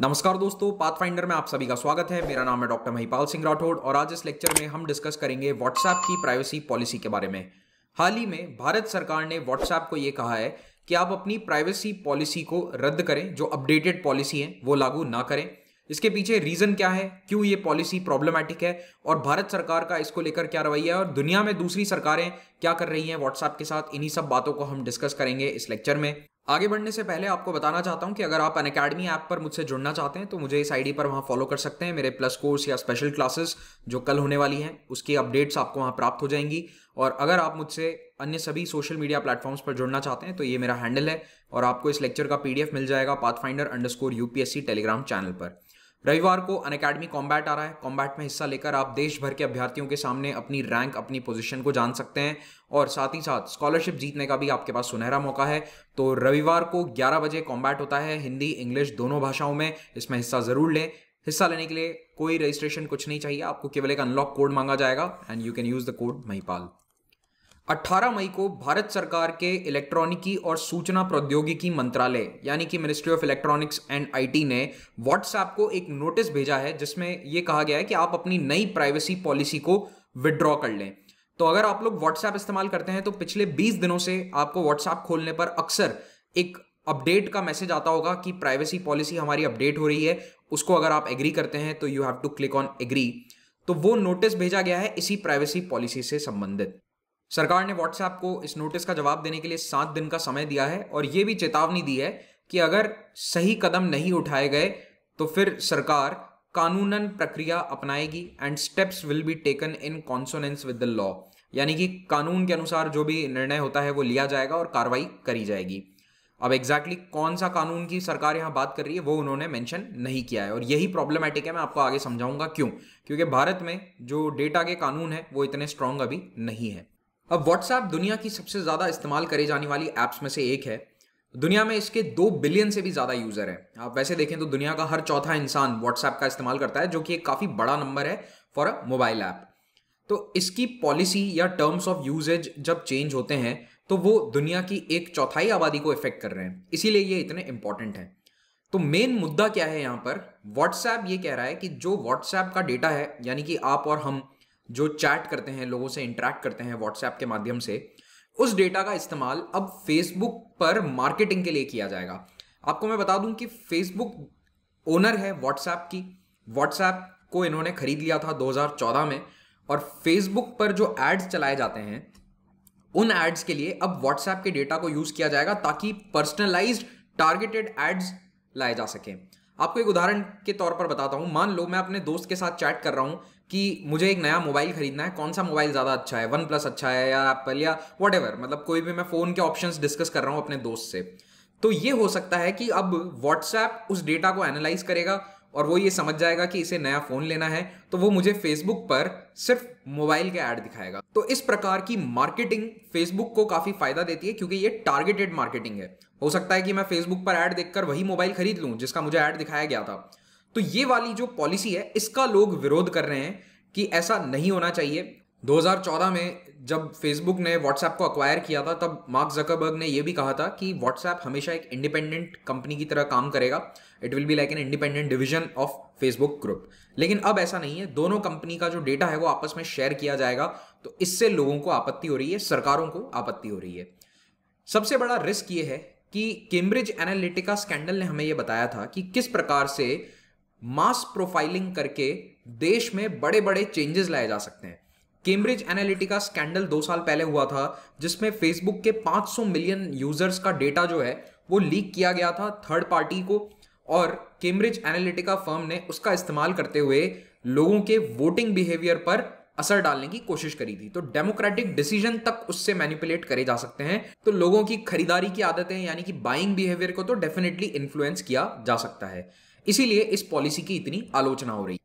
नमस्कार दोस्तों पाथफाइंडर में आप सभी का स्वागत है मेरा नाम है डॉक्टर महिपाल सिंह राठौड़ और आज इस लेक्चर में हम डिस्कस करेंगे व्हाट्सएप की प्राइवेसी पॉलिसी के बारे में हाल ही में भारत सरकार ने व्हाट्सएप को ये कहा है कि आप अपनी प्राइवेसी पॉलिसी को रद्द करें जो अपडेटेड पॉलिसी है वो लागू ना करें इसके पीछे रीजन क्या है क्यों ये पॉलिसी प्रॉब्लमेटिक है और भारत सरकार का इसको लेकर क्या रवैया है और दुनिया में दूसरी सरकारें क्या कर रही हैं व्हाट्सएप के साथ इन्हीं सब बातों को हम डिस्कस करेंगे इस लेक्चर में आगे बढ़ने से पहले आपको बताना चाहता हूँ कि अगर आप अन अकेडमी ऐप पर मुझसे जुड़ना चाहते हैं तो मुझे इस आईडी पर वहाँ फॉलो कर सकते हैं मेरे प्लस कोर्स या स्पेशल क्लासेस जो कल होने वाली हैं उसकी अपडेट्स आपको वहाँ प्राप्त हो जाएंगी और अगर आप मुझसे अन्य सभी सोशल मीडिया प्लेटफॉर्म्स पर जुड़ना चाहते हैं तो ये मेरा हैंडल है और आपको इस लेक्चर का पीडीएफ मिल जाएगा Pathfinder underscore UPSC Telegram channel पर रविवार को अन अकेडमी कॉम्बैट आ रहा है कॉम्बैट में हिस्सा लेकर आप देश भर के अभ्यर्थियों के सामने अपनी रैंक अपनी पोजीशन को जान सकते हैं और साथ ही साथ स्कॉलरशिप जीतने का भी आपके पास सुनहरा मौका है तो रविवार को 11 बजे कॉम्बैट होता है हिंदी इंग्लिश दोनों भाषाओं में इसमें हिस्सा जरूर लें हिस्सा लेने के लिए कोई रजिस्ट्रेशन कुछ नहीं चाहिए आपको केवल एक अनलॉक कोड मांगा जाएगा and you can use the code Mahipal 18 मई को भारत सरकार के इलेक्ट्रॉनिकी और सूचना प्रौद्योगिकी मंत्रालय यानी कि ministry of electronics and IT ने व्हाट्सएप को एक नोटिस भेजा है जिसमें यह कहा गया है कि आप अपनी नई प्राइवेसी पॉलिसी को विड्रॉ कर लें तो अगर आप लोग व्हाट्सएप इस्तेमाल करते हैं तो पिछले 20 दिनों से आपको व्हाट्सएप खोलने पर अक्सर एक अपडेट का मैसेज आता होगा कि प्राइवेसी पॉलिसी हमारी अपडेट हो रही है उसको अगर आप एग्री करते हैं तो you have to click on agree तो वो नोटिस भेजा गया है इसी प्राइवेसी पॉलिसी से संबंधित सरकार ने व्हाट्सएप को इस नोटिस का जवाब देने के लिए सात दिन का समय दिया है और ये भी चेतावनी दी है कि अगर सही कदम नहीं उठाए गए तो फिर सरकार कानूनन प्रक्रिया अपनाएगी and steps will be taken in consonance with the law यानी कि कानून के अनुसार जो भी निर्णय होता है वो लिया जाएगा और कार्रवाई करी जाएगी अब एग्जैक्टली exactly कौन सा कानून की सरकार यहाँ बात कर रही है वो उन्होंने मेंशन नहीं किया है और यही प्रॉब्लमेटिक है मैं आपको आगे समझाऊंगा क्यों क्योंकि भारत में जो डेटा के कानून है वो इतने स्ट्रांग अभी नहीं है अब व्हाट्सएप दुनिया की सबसे ज़्यादा इस्तेमाल करी जाने वाली ऐप्स में से एक है दुनिया में इसके दो बिलियन से भी ज़्यादा यूज़र हैं आप वैसे देखें तो दुनिया का हर चौथा इंसान व्हाट्सएप का इस्तेमाल करता है जो कि एक काफ़ी बड़ा नंबर है फॉर अ मोबाइल ऐप तो इसकी पॉलिसी या टर्म्स ऑफ यूजेज जब चेंज होते हैं तो वो दुनिया की एक चौथाई आबादी को इफेक्ट कर रहे हैं इसीलिए ये इतने इंपॉर्टेंट हैं तो मेन मुद्दा क्या है यहाँ पर व्हाट्सएप ये कह रहा है कि जो व्हाट्सएप का डेटा है यानी कि आप और हम जो चैट करते हैं लोगों से इंटरेक्ट करते हैं व्हाट्सएप के माध्यम से उस डेटा का इस्तेमाल अब फेसबुक पर मार्केटिंग के लिए किया जाएगा आपको मैं बता दूं कि फेसबुक ओनर है व्हाट्सएप की व्हाट्सएप को इन्होंने खरीद लिया था 2014 में और फेसबुक पर जो एड्स चलाए जाते हैं उन एड्स के लिए अब व्हाट्सएप के डेटा को यूज किया जाएगा ताकि पर्सनलाइज टारगेटेड एड्स लाए जा सकें आपको एक उदाहरण के तौर पर बताता हूं मान लो मैं अपने दोस्त के साथ चैट कर रहा हूं कि मुझे एक नया मोबाइल खरीदना है कौन सा मोबाइल ज़्यादा अच्छा है वन प्लस अच्छा है या एप्पल या वट मतलब कोई भी मैं फ़ोन के ऑप्शन डिस्कस कर रहा हूँ अपने दोस्त से तो ये हो सकता है कि अब व्हाट्सएप उस डेटा को एनालाइज करेगा और वो ये समझ जाएगा कि इसे नया फ़ोन लेना है तो वो मुझे फेसबुक पर सिर्फ मोबाइल के ऐड दिखाएगा तो इस प्रकार की मार्केटिंग फेसबुक को काफ़ी फ़ायदा देती है क्योंकि ये टारगेटेड मार्केटिंग है हो सकता है कि मैं फेसबुक पर ऐड देखकर वही मोबाइल खरीद लूं जिसका मुझे ऐड दिखाया गया था तो ये वाली जो पॉलिसी है इसका लोग विरोध कर रहे हैं कि ऐसा नहीं होना चाहिए 2014 में जब फेसबुक ने व्हाट्सएप को अक्वायर किया था तब मार्क जकरबर्ग ने यह भी कहा था कि व्हाट्सएप हमेशा एक इंडिपेंडेंट कंपनी की तरह काम करेगा it will be like an independent division of Facebook group लेकिन अब ऐसा नहीं है दोनों कंपनी का जो डेटा है वो आपस में शेयर किया जाएगा तो इससे लोगों को आपत्ति हो रही है सरकारों को आपत्ति हो रही है सबसे बड़ा रिस्क ये है कि कैम्ब्रिज एनालिटिका स्कैंडल ने हमें यह बताया था कि किस प्रकार से मास प्रोफाइलिंग करके देश में बड़े बड़े चेंजेस लाए जा सकते हैं केम्ब्रिज एनालिटिका स्कैंडल दो साल पहले हुआ था जिसमें फेसबुक के 500 मिलियन यूजर्स का डेटा जो है वो लीक किया गया था थर्ड पार्टी को और केम्ब्रिज एनालिटिका फर्म ने उसका इस्तेमाल करते हुए लोगों के वोटिंग बिहेवियर पर असर डालने की कोशिश करी थी तो डेमोक्रेटिक डिसीजन तक उससे मैनिपुलेट करे जा सकते हैं तो लोगों की खरीदारी की आदतें यानी कि बाइंग बिहेवियर को तो डेफिनेटली इन्फ्लुएंस किया जा सकता है इसीलिए इस पॉलिसी की इतनी आलोचना हो रही है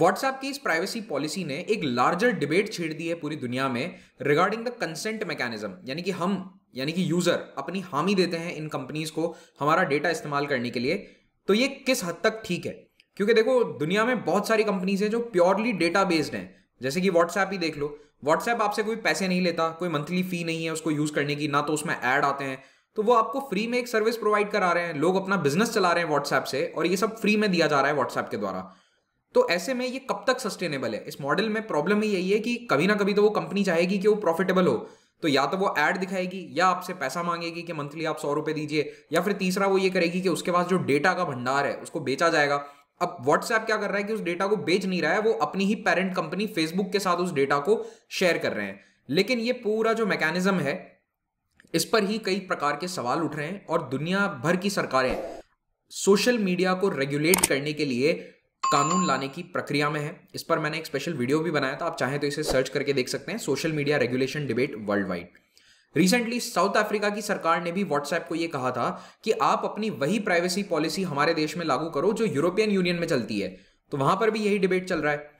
व्हाट्सएप की इस प्राइवेसी पॉलिसी ने एक लार्जर डिबेट छेड़ दी है पूरी दुनिया में रिगार्डिंग द कंसेंट मैकेनिज्म यानी कि हम यानी कि यूजर अपनी हामी देते हैं इन कंपनीज को हमारा डेटा इस्तेमाल करने के लिए तो ये किस हद तक ठीक है क्योंकि देखो दुनिया में बहुत सारी कंपनीज हैं जो प्योरली डेटा बेस्ड हैं जैसे कि व्हाट्सएप ही देख लो व्हाट्सएप आपसे कोई पैसे नहीं लेता कोई मंथली फी नहीं है उसको यूज करने की ना तो उसमें ऐड आते हैं तो वो आपको फ्री में एक सर्विस प्रोवाइड करा रहे हैं लोग अपना बिजनेस चला रहे हैं व्हाट्सएप से और ये सब फ्री में दिया जा रहा है व्हाट्सएप के द्वारा तो ऐसे में ये कब तक सस्टेनेबल है इस मॉडल में प्रॉब्लम ही यही है कि कभी ना कभी तो वो कंपनी चाहेगी कि वो प्रॉफिटेबल हो तो या तो वो ऐड दिखाएगी या आपसे पैसा मांगेगी कि मंथली आप सौ रुपए दीजिए या फिर तीसरा वो ये करेगी कि उसके पास जो डेटा का भंडार है उसको बेचा जाएगा अब व्हाट्सएप क्या कर रहा है कि उस डेटा को बेच नहीं रहा है वो अपनी ही पेरेंट कंपनी फेसबुक के साथ उस डेटा को शेयर कर रहे हैं लेकिन ये पूरा जो मैकेनिज्म है इस पर ही कई प्रकार के सवाल उठ रहे हैं और दुनिया भर की सरकारें सोशल मीडिया को रेगुलेट करने के लिए कानून लाने की प्रक्रिया में है इस पर मैंने एक स्पेशल वीडियो भी बनाया था आप चाहें तो इसे सर्च करके देख सकते हैं social media regulation debate world wide recently South Africa की सरकार ने भी व्हाट्सएप को यह कहा था कि आप अपनी वही प्राइवेसी पॉलिसी हमारे देश में लागू करो जो यूरोपियन यूनियन में चलती है तो वहां पर भी यही डिबेट चल रहा है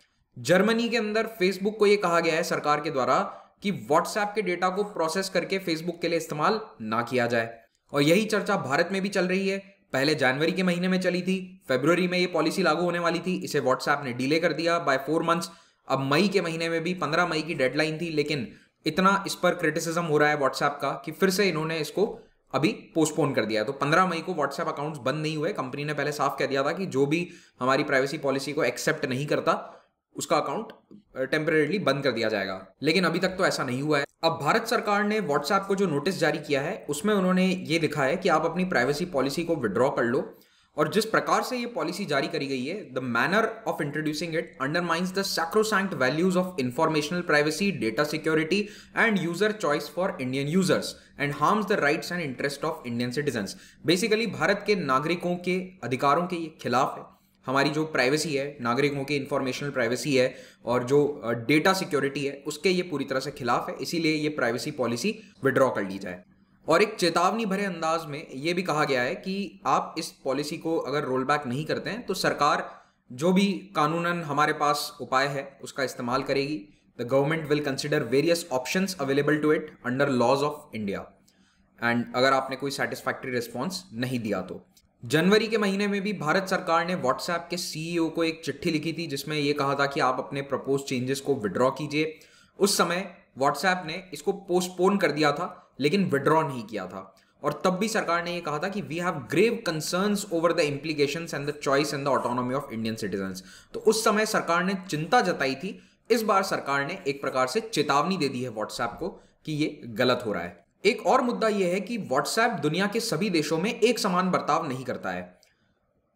जर्मनी के अंदर फेसबुक को यह कहा गया है सरकार के द्वारा कि व्हाट्सएप के डेटा को प्रोसेस करके फेसबुक के लिए इस्तेमाल ना किया जाए और यही चर्चा भारत में भी चल रही है पहले जनवरी के महीने में चली थी फेब्रवरी में ये पॉलिसी लागू होने वाली थी इसे व्हाट्सएप ने डिले कर दिया बाय फोर मंथ्स अब मई के महीने में भी पंद्रह मई की डेडलाइन थी लेकिन इतना इस पर क्रिटिसिज्म हो रहा है व्हाट्सएप का कि फिर से इन्होंने इसको अभी पोस्टपोन कर दिया तो 15 मई को व्हाट्सएप अकाउंट्स बंद नहीं हुए कंपनी ने पहले साफ कह दिया था कि जो भी हमारी प्राइवेसी पॉलिसी को एक्सेप्ट नहीं करता उसका अकाउंट टेम्परेली बंद कर दिया जाएगा लेकिन अभी तक तो ऐसा नहीं हुआ है अब भारत सरकार ने व्हाट्सएप को जो नोटिस जारी किया है उसमें उन्होंने ये लिखा है कि आप अपनी प्राइवेसी पॉलिसी को विड्रॉ कर लो और जिस प्रकार से ये पॉलिसी जारी करी गई है the manner of introducing it undermines the sacrosanct values of informational privacy data security and user choice for Indian users and harms the rights and interest of Indian citizen basically Bharat के नागरिकों के अधिकारों के खिलाफ है हमारी जो प्राइवेसी है नागरिकों की इंफॉर्मेशनल प्राइवेसी है और जो डेटा सिक्योरिटी है उसके ये पूरी तरह से खिलाफ है इसीलिए ये प्राइवेसी पॉलिसी विड्रॉ कर ली जाए और एक चेतावनी भरे अंदाज में ये भी कहा गया है कि आप इस पॉलिसी को अगर रोल बैक नहीं करते हैं तो सरकार जो भी कानूनन हमारे पास उपाय है उसका इस्तेमाल करेगी the government will consider various option available to it under laws of India and अगर आपने कोई सेटिस्फैक्ट्री रिस्पॉन्स नहीं दिया तो जनवरी के महीने में भी भारत सरकार ने व्हाट्सएप के सीईओ e को एक चिट्ठी लिखी थी जिसमें यह कहा था कि आप अपने प्रपोज चेंजेस को विड्रॉ कीजिए उस समय व्हाट्सएप ने इसको पोस्टपोन कर दिया था लेकिन विड्रॉ नहीं किया था और तब भी सरकार ने यह कहा था कि we have grave concern over the implication and the choice and the autonomy of Indian citizen तो उस समय सरकार ने चिंता जताई थी इस बार सरकार ने एक प्रकार से चेतावनी दे दी है व्हाट्सएप को कि ये गलत हो रहा है एक और मुद्दा यह है कि व्हाट्सएप दुनिया के सभी देशों में एक समान बर्ताव नहीं करता है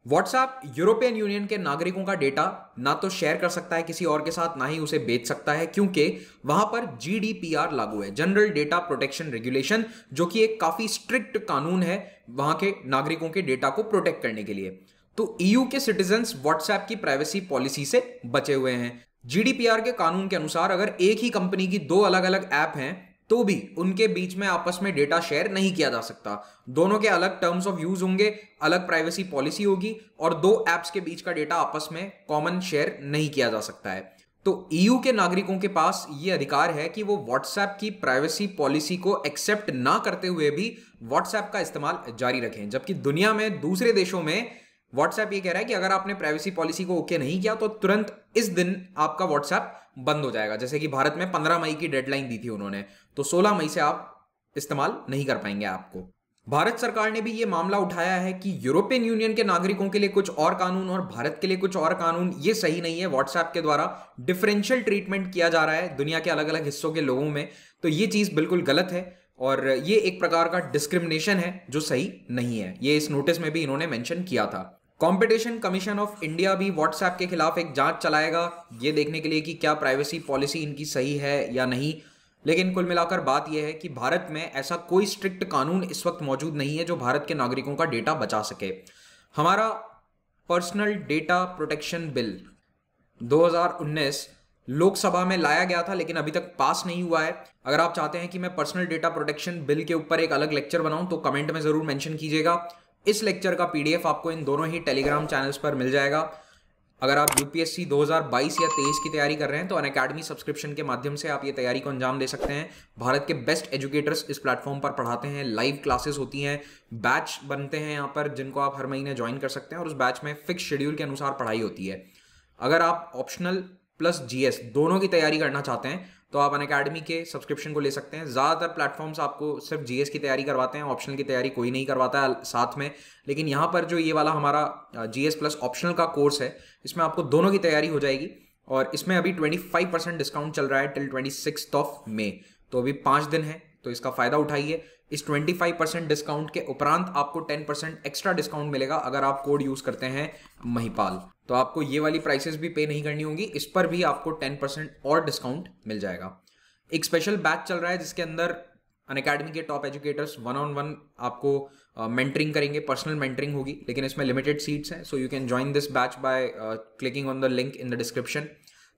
व्हाट्सएप यूरोपियन यूनियन के नागरिकों का डेटा ना तो शेयर कर सकता है किसी और के साथ ना ही उसे बेच सकता है क्योंकि वहां पर जीडीपीआर लागू है जनरल डेटा प्रोटेक्शन रेगुलेशन जो कि एक काफी स्ट्रिक्ट कानून है वहां के नागरिकों के डेटा को प्रोटेक्ट करने के लिए तो ईयू e के सिटीजन व्हाट्सएप की प्राइवेसी पॉलिसी से बचे हुए हैं जीडीपीआर के कानून के अनुसार अगर एक ही कंपनी की दो अलग अलग ऐप हैं तो भी उनके बीच में आपस में डेटा शेयर नहीं किया जा सकता दोनों के अलग टर्म्स ऑफ यूज होंगे अलग प्राइवेसी पॉलिसी होगी और दो ऐप्स के बीच का डेटा आपस में कॉमन शेयर नहीं किया जा सकता है तो ईयू e के नागरिकों के पास ये अधिकार है कि वो व्हाट्सएप की प्राइवेसी पॉलिसी को एक्सेप्ट ना करते हुए भी व्हाट्सएप का इस्तेमाल जारी रखें जबकि दुनिया में दूसरे देशों में व्हाट्सएप ये कह रहा है कि अगर आपने प्राइवेसी पॉलिसी को ओके नहीं किया तो तुरंत इस दिन आपका व्हाट्सएप बंद हो जाएगा जैसे कि भारत में पंद्रह मई की डेडलाइन दी थी उन्होंने तो सोलह मई से आप इस्तेमाल नहीं कर पाएंगे आपको भारत सरकार ने भी ये मामला उठाया है कि यूरोपियन यूनियन के नागरिकों के लिए कुछ और कानून और भारत के लिए कुछ और कानून ये सही नहीं है व्हाट्सएप के द्वारा डिफरेंशियल ट्रीटमेंट किया जा रहा है दुनिया के अलग अलग हिस्सों के लोगों में तो ये चीज़ बिल्कुल गलत है और ये एक प्रकार का डिस्क्रिमिनेशन है जो सही नहीं है ये इस नोटिस में भी इन्होंने मेंशन किया था कंपटीशन कमीशन ऑफ इंडिया भी व्हाट्सएप के खिलाफ एक जांच चलाएगा ये देखने के लिए कि क्या प्राइवेसी पॉलिसी इनकी सही है या नहीं लेकिन कुल मिलाकर बात यह है कि भारत में ऐसा कोई स्ट्रिक्ट कानून इस वक्त मौजूद नहीं है जो भारत के नागरिकों का डेटा बचा सके हमारा personal data protection bill 2019 Lok Sabha में लाया गया था लेकिन अभी तक पास नहीं हुआ है अगर आप चाहते हैं कि मैं पर्सनल डेटा प्रोटेक्शन बिल के ऊपर एक अलग लेक्चर बनाऊं तो कमेंट में ज़रूर मेंशन कीजिएगा इस लेक्चर का पीडीएफ आपको इन दोनों ही टेलीग्राम चैनल्स पर मिल जाएगा अगर आप यूपीएससी 2022 या 23 की तैयारी कर रहे हैं तो अन अकेडमी सब्सक्रिप्शन के माध्यम से आप ये तैयारी को अंजाम दे सकते हैं भारत के बेस्ट एजुकेटर्स इस प्लेटफॉर्म पर पढ़ाते हैं लाइव क्लासेस होती हैं बैच बनते हैं यहाँ पर जिनको आप हर महीने ज्वाइन कर सकते हैं और उस बैच में फिक्स शेड्यूल के अनुसार पढ़ाई होती है अगर आप ऑप्शनल प्लस जीएस दोनों की तैयारी करना चाहते हैं तो आप अन अकेडमी के सब्सक्रिप्शन को ले सकते हैं ज़्यादातर प्लेटफॉर्म्स आपको सिर्फ जीएस की तैयारी करवाते हैं ऑप्शनल की तैयारी कोई नहीं करवाता है साथ में लेकिन यहाँ पर जो ये वाला हमारा जीएस प्लस ऑप्शनल का कोर्स है इसमें आपको दोनों की तैयारी हो जाएगी और इसमें अभी फाइव परसेंट डिस्काउंट चल रहा है टिल ट्वेंटी ऑफ मे तो अभी पाँच दिन है तो इसका फ़ायदा उठाइए इस 25 परसेंट डिस्काउंट के उपरांत आपको 10 परसेंट एक्स्ट्रा डिस्काउंट मिलेगा अगर आप कोड यूज़ करते हैं महिपाल तो आपको ये वाली प्राइसेस भी पे नहीं करनी होगी इस पर भी आपको टेन परसेंट और डिस्काउंट मिल जाएगा एक स्पेशल बैच चल रहा है जिसके अंदर अन अकेडमी के top educators one on one आपको मेंटरिंग uh, करेंगे पर्सनल मेंटरिंग होगी लेकिन इसमें लिमिटेड सीट्स हैं so you can join this batch by clicking on the link in the description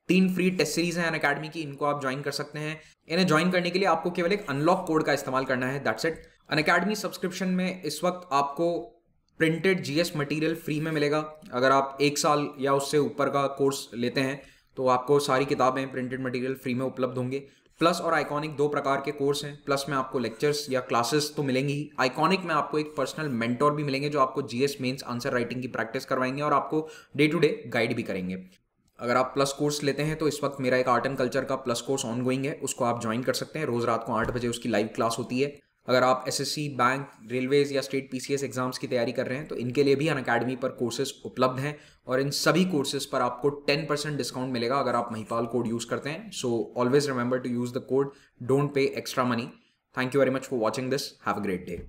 तीन फ्री टेस्ट सीरीज हैं अन अकेडमी की इनको आप ज्वाइन कर सकते हैं इन्हें ज्वाइन करने के लिए आपको केवल एक अनलॉक कोड का इस्तेमाल करना है that's it Unacademy subscription में इस वक्त आपको प्रिंटेड जीएस मटेरियल फ्री में मिलेगा अगर आप एक साल या उससे ऊपर का कोर्स लेते हैं तो आपको सारी किताबें प्रिंटेड मटेरियल फ्री में उपलब्ध होंगे प्लस और आइकॉनिक दो प्रकार के कोर्स हैं प्लस में आपको लेक्चर्स या क्लासेस तो मिलेंगी ही आइकॉनिक में आपको एक पर्सनल मेंटोर भी मिलेंगे जो आपको जीएस मेंस आंसर राइटिंग की प्रैक्टिस करवाएंगे और आपको डे टू डे गाइड भी करेंगे अगर आप प्लस कोर्स लेते हैं तो इस वक्त मेरा एक आर्ट एंड कल्चर का प्लस कोर्स ऑनगोइंग है उसको आप ज्वाइन कर सकते हैं रोज़ रात को आठ बजे उसकी लाइव क्लास होती है अगर आप एसएससी बैंक रेलवेज या स्टेट पीसीएस एग्जाम्स की तैयारी कर रहे हैं तो इनके लिए भी अन अकेडमी पर कोर्सेज उपलब्ध हैं और इन सभी कोर्सेज पर आपको टेन परसेंट डिस्काउंट मिलेगा अगर आप महिपाल कोड यूज़ करते हैं so always remember to use the code don't pay extra money thank you very much for watching this have a great day